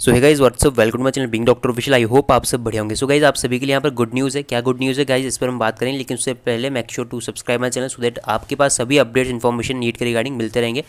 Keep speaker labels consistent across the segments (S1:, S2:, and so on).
S1: so hi guys what's up welcome my channel being doctor official I hope आप सब बढ़िया होंगे सो गाइज आप सभी के लिए यहाँ पर गुड न्यूज़ है क्या गुड न्यूज़ है गाइज इस पर हम बात करेंगे लेकिन उससे पहले make sure to subscribe my channel so that आपके पास सभी अपडेट्स इन्फॉर्मेशन नीट के रिगार्डिंग मिलते रहेंगे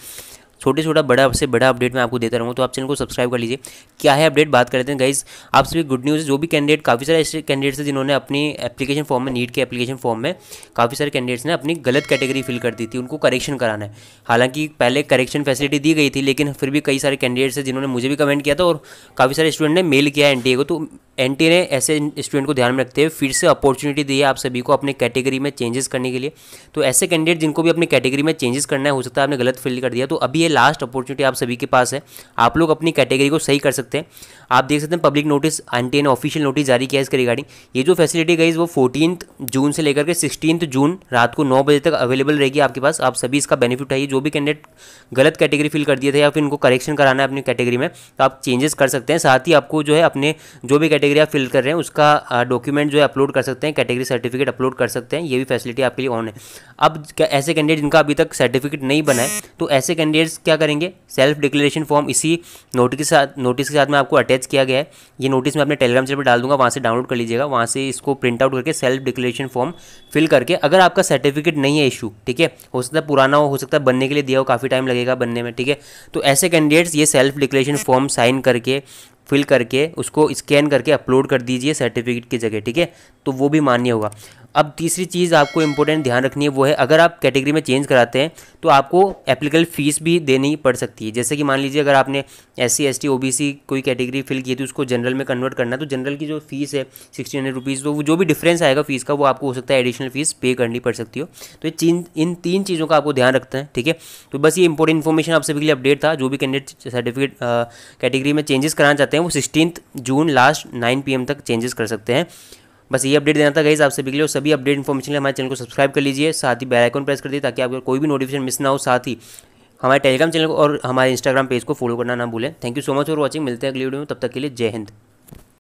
S1: छोटे छोटा बड़ा से बड़ा अपडेट मैं आपको देता रहूँगा तो आप चैनल को सब्सक्राइब कर लीजिए क्या है अपडेट बात करते हैं गाइज आप सभी गुड न्यूज़ जो भी कैंडिडेट काफ़ी सारे ऐसे कैंडिडेट्स हैं जिन्होंने अपनी एप्लीकेशन फॉर्म में नीट के एप्लीकेशन फॉर्म में काफ़ी सारे कैंडिडेट्स ने अपनी गलत कैटेगरी फिल कर दी थी उनको करेक्शन कराना है हालांकि पहले करेक्शन फैसिलिटी दी गई थी लेकिन फिर भी कई सारे कैंडिडेट्स हैं जिन्होंने मुझे भी कमेंट किया था और काफ़ी सारे स्टूडेंट ने मेल किया है को तो एन ने ऐसे स्टूडेंट को ध्यान में रखते हुए फिर से अपॉर्चुनिटी दी है आप सभी को अपने कैटेगरी में चेंजेस करने के लिए तो ऐसे कैंडिडेट जिनको भी अपनी कैटेगरी में चेंजेस करना है हो सकता है आपने गलत फिल कर दिया तो अभी ये लास्ट अपॉर्चुनिटी आप सभी के पास है आप लोग अपनी कैटेगरी को सही कर सकते हैं आप देख सकते हैं पब्लिक नोटिस आंटी ने ऑफिशियल नोटिस जारी किया है इसके रिगार्डिंग ये जो फैसिलिटी गई वो फोर्टीन जून से लेकर के सिक्सटीन जून रात को नौ बजे तक अवेलेबल रहेगी आपके पास आप सभी इसका बेनिफिट उठाइए जो भी कैंडिडेट गलत कैटेगरी फिल कर दिए थे या फिर इनको करेक्शन कराना है अपनी कैटेगरी में तो आप चेंजेस कर सकते हैं साथ ही आपको जो है अपने जो भी कैटेगरी आप फिल कर रहे हैं उसका डॉक्यूमेंट जो है अपलोड कर सकते हैं कैटेगरी सर्टिफिकेट अपलोड कर सकते हैं ये भी फैसिलिटी आपके लिए ऑन है अब ऐसे कैंडिडेट जिनका अभी तक सर्टिफिकेट नहीं बना है तो ऐसे कैंडिडेट्स नोटिस क्या करेंगे सेल्फ डिक्लेरेशन फॉर्म इसी नोटिस के साथ नोटिस के साथ में आपको अटैच किया गया है ये नोटिस मैं अपने टेलीग्राम चैनल पर डाल दूंगा वहाँ से डाउनलोड कर लीजिएगा वहाँ से इसको प्रिंट आउट करके सेल्फ डिक्लेरेशन फॉर्म फिल करके अगर आपका सर्टिफिकेट नहीं है इशू ठीक है हो सकता है पुराना हो हो सकता है बनने के लिए दिया हो काफ़ी टाइम लगेगा बनने में ठीक है तो ऐसे कैंडिडेट्स ये सेल्फ डिक्लेरेशन फॉर्म साइन करके फिल करके उसको स्कैन करके अपलोड कर दीजिए सर्टिफिकेट की जगह ठीक है तो वो भी मान्य होगा अब तीसरी चीज़ आपको इम्पोर्टेंट ध्यान रखनी है वो है अगर आप कैटेगरी में चेंज कराते हैं तो आपको एप्लीकेबल फीस भी देनी पड़ सकती है जैसे कि मान लीजिए अगर आपने S C S T O B C कोई कैटेगरी फिल की है तो उसको जनरल में कन्वर्ट करना है तो जनरल की जो फीस है सिक्सटी हंड्रेड रुपीज़ तो जो भी डिफरेंस आएगा फीस का वो आपको हो सकता है एडिशनल फीस पे करनी पड़ सकती हो तो ये इन तीन चीज़ों का आपको ध्यान रखते हैं ठीक है तो बस ये इंपॉर्टेंट इन्फॉर्मेशन आप सभी के लिए अपडेट था जो भी कैंडिडेट सर्टिफिकेट कैटेगरी में चेंजेस कराना चाहते हैं वो sixteen June last nine P तक चेंजेस कर सकते हैं बस ये अपडेट देना था गई आपसे के और सभी अपडेट इन्फॉर्मेशन लिए हमारे चैनल को सब्सक्राइब कर लीजिए साथ ही बेल आइकन प्रेस कर दीजिए ताकि आपको कोई भी नोटिफिकेशन मिस ना हो साथ ही हमारे टेलीग्राम चैनल को और हमारे इंस्टाग्राम पेज को फॉलो करना ना भूलें thank you so much for watching मिलते हैं अगली वीडियो में तब तक के लिए जय हिंद